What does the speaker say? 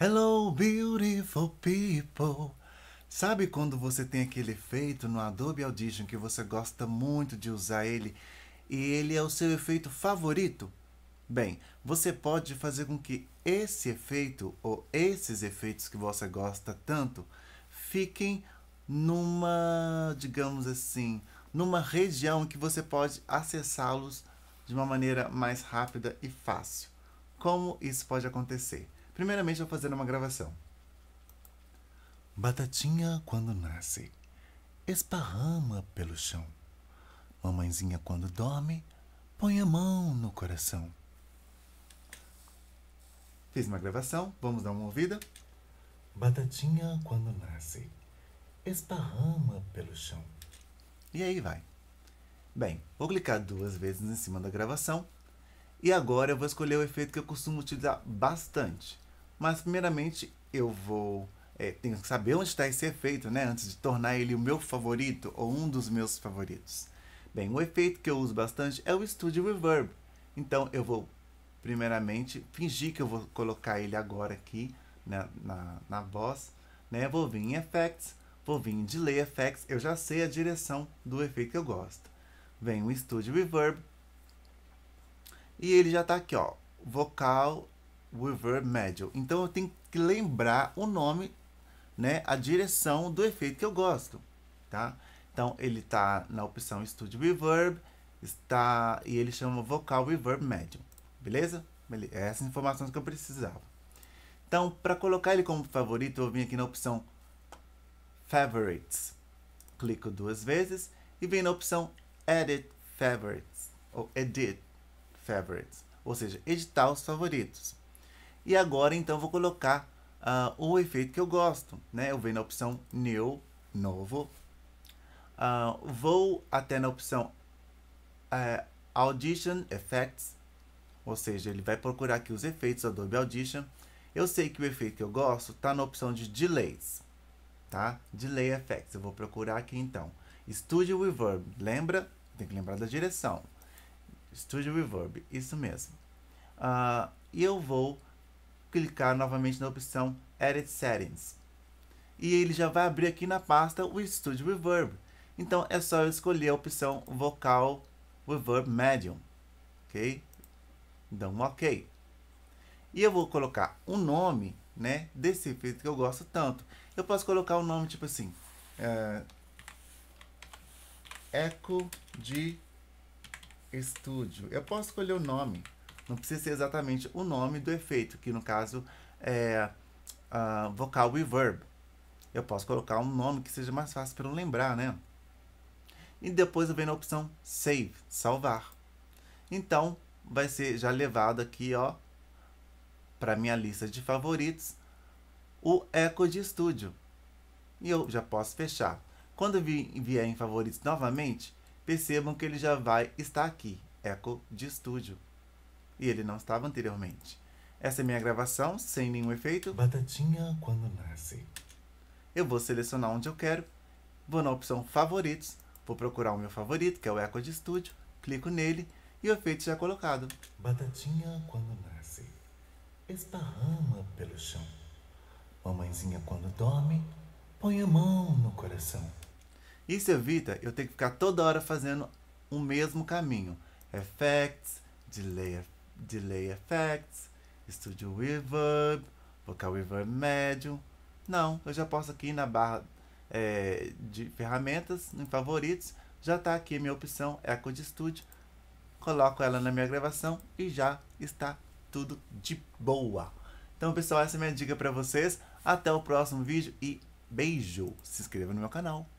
Hello, beautiful people. Sabe quando você tem aquele efeito no Adobe Audition que você gosta muito de usar ele e ele é o seu efeito favorito? Bem, você pode fazer com que esse efeito ou esses efeitos que você gosta tanto fiquem numa, digamos assim, numa região que você pode acessá-los de uma maneira mais rápida e fácil. Como isso pode acontecer? Primeiramente, vou fazer uma gravação. Batatinha, quando nasce, esparrama pelo chão. Mamãezinha, quando dorme, põe a mão no coração. Fiz uma gravação, vamos dar uma ouvida. Batatinha, quando nasce, esparrama pelo chão. E aí vai. Bem, vou clicar duas vezes em cima da gravação. E agora eu vou escolher o efeito que eu costumo utilizar bastante mas, primeiramente, eu vou. É, tenho que saber onde está esse efeito, né? Antes de tornar ele o meu favorito ou um dos meus favoritos. Bem, o efeito que eu uso bastante é o Studio Reverb. Então, eu vou, primeiramente, fingir que eu vou colocar ele agora aqui na, né, na, na voz. Né? Vou vir em Effects, vou vir em Delay Effects. Eu já sei a direção do efeito que eu gosto. Vem o Studio Reverb. E ele já está aqui, ó. Vocal reverb médio. Então eu tenho que lembrar o nome, né, a direção do efeito que eu gosto, tá? Então ele tá na opção Studio Reverb, está e ele chama Vocal Reverb médio. Beleza? Beleza. É essas informações que eu precisava. Então, para colocar ele como favorito, eu vim aqui na opção Favorites. Clico duas vezes e vem na opção Edit Favorites ou Edit Favorites, ou seja, editar os favoritos. E agora então vou colocar uh, o efeito que eu gosto, né? Eu venho na opção New, Novo. Uh, vou até na opção uh, Audition Effects, ou seja, ele vai procurar aqui os efeitos do Adobe Audition. Eu sei que o efeito que eu gosto está na opção de Delays, tá? Delay Effects, eu vou procurar aqui então. Studio Reverb, lembra? Tem que lembrar da direção. Studio Reverb, isso mesmo. Uh, e eu vou clicar novamente na opção Edit Settings. E ele já vai abrir aqui na pasta o Studio Reverb. Então é só eu escolher a opção Vocal Reverb Medium. Ok? Dá então, um ok. E eu vou colocar um nome né, desse efeito que eu gosto tanto. Eu posso colocar o um nome tipo assim... Uh, eh, Echo de Estúdio. Eu posso escolher o nome. Não precisa ser exatamente o nome do efeito, que no caso é uh, vocal verb. Eu posso colocar um nome que seja mais fácil para eu lembrar, né? E depois eu venho na opção Save, salvar. Então, vai ser já levado aqui, ó, para minha lista de favoritos, o Echo de Estúdio. E eu já posso fechar. Quando vier em favoritos novamente, percebam que ele já vai estar aqui, Echo de Estúdio e ele não estava anteriormente. Essa é minha gravação, sem nenhum efeito. Batatinha quando nasce. Eu vou selecionar onde eu quero, vou na opção favoritos, vou procurar o meu favorito, que é o Echo de Estúdio, clico nele e o efeito já é colocado. Batatinha quando nasce, esparrama pelo chão. Mamãezinha quando dorme, põe a mão no coração. Isso evita eu ter que ficar toda hora fazendo o mesmo caminho. Effects, delay effects delay effects, studio reverb, vocal reverb médio. Não, eu já posso aqui na barra é, de ferramentas, em favoritos, já está aqui a minha opção Echo de Studio. Coloco ela na minha gravação e já está tudo de boa. Então, pessoal, essa é a minha dica para vocês. Até o próximo vídeo e beijo. Se inscreva no meu canal.